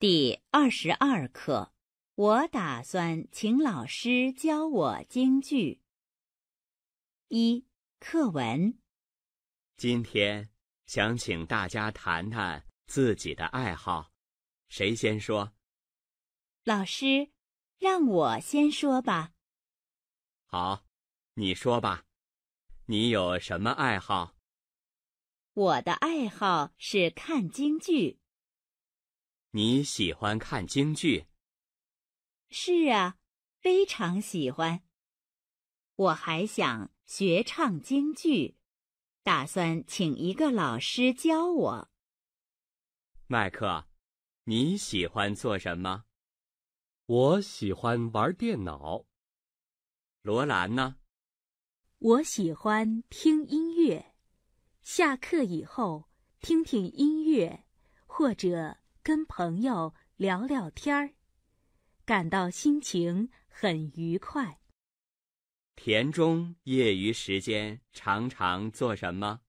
第二十二课，我打算请老师教我京剧。一课文，今天想请大家谈谈自己的爱好，谁先说？老师，让我先说吧。好，你说吧。你有什么爱好？我的爱好是看京剧。你喜欢看京剧？是啊，非常喜欢。我还想学唱京剧，打算请一个老师教我。麦克，你喜欢做什么？我喜欢玩电脑。罗兰呢？我喜欢听音乐，下课以后听听音乐，或者。跟朋友聊聊天儿，感到心情很愉快。田中业余时间常常做什么？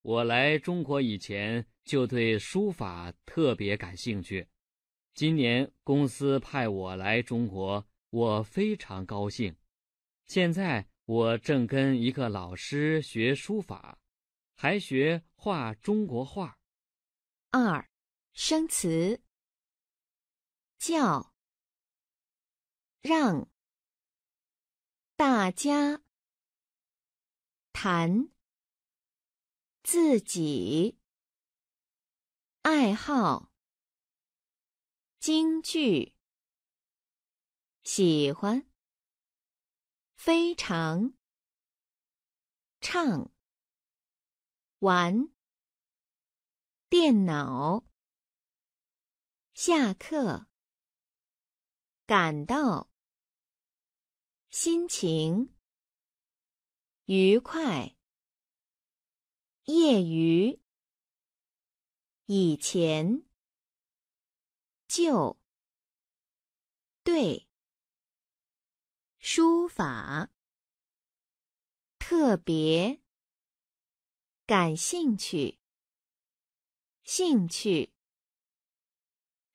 我来中国以前就对书法特别感兴趣。今年公司派我来中国，我非常高兴。现在我正跟一个老师学书法，还学画中国画。二。生词，叫，让大家谈自己爱好，京剧喜欢，非常唱玩电脑。下课，感到心情愉快。业余以前就对书法特别感兴趣，兴趣。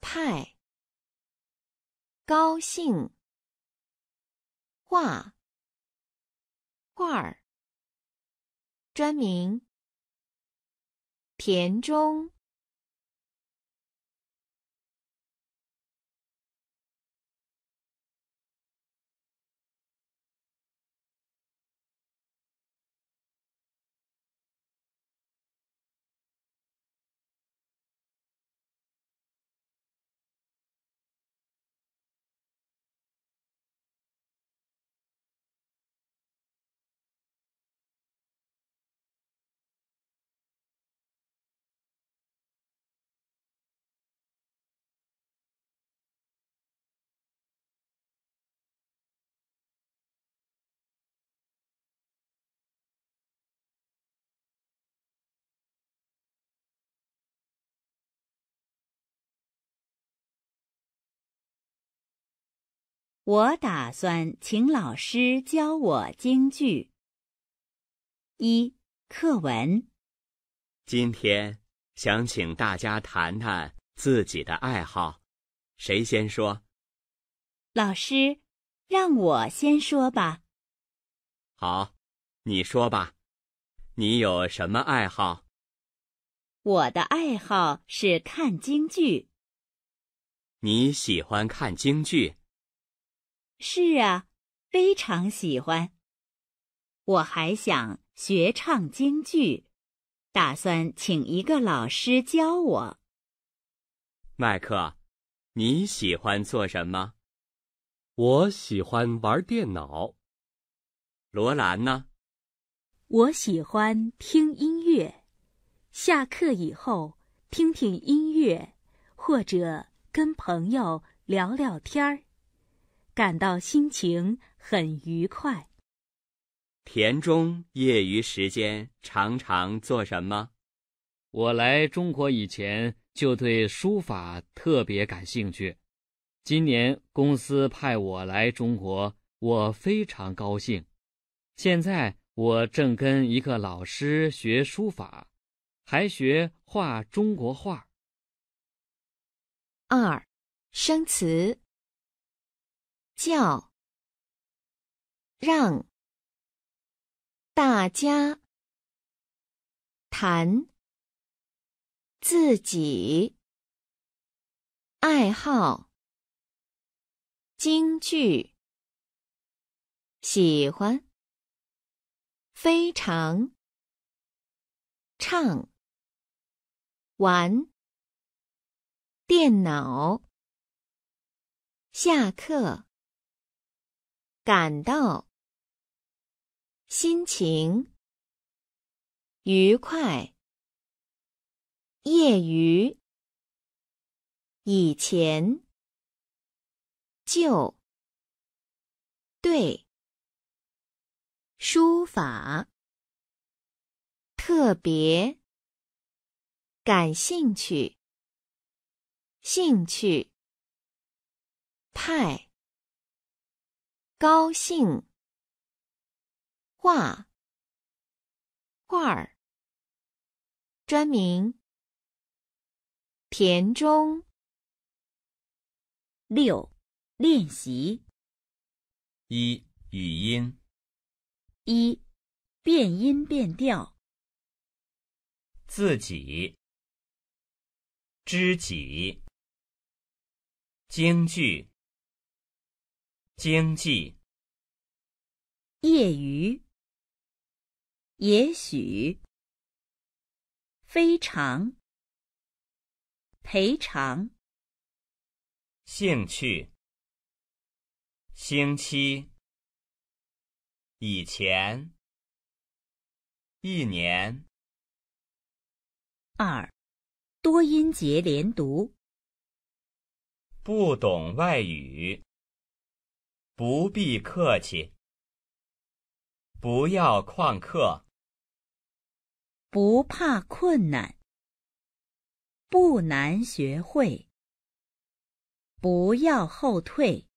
派，高兴，画，画儿，专名，田中。我打算请老师教我京剧。一课文。今天想请大家谈谈自己的爱好，谁先说？老师，让我先说吧。好，你说吧。你有什么爱好？我的爱好是看京剧。你喜欢看京剧？是啊，非常喜欢。我还想学唱京剧，打算请一个老师教我。麦克，你喜欢做什么？我喜欢玩电脑。罗兰呢？我喜欢听音乐，下课以后听听音乐，或者跟朋友聊聊天儿。感到心情很愉快。田中业余时间常常做什么？我来中国以前就对书法特别感兴趣。今年公司派我来中国，我非常高兴。现在我正跟一个老师学书法，还学画中国画。二，生词。叫，让大家谈自己爱好。京剧喜欢，非常唱玩电脑。下课。感到心情愉快。业余以前就对书法特别感兴趣，兴趣派。高兴，画画儿，专名田中六练习一语音一变音变调自己知己京剧。经济、业余、也许、非常、赔偿、兴趣、星期、以前、一年、二、多音节连读、不懂外语。不必客气。不要旷课。不怕困难。不难学会。不要后退。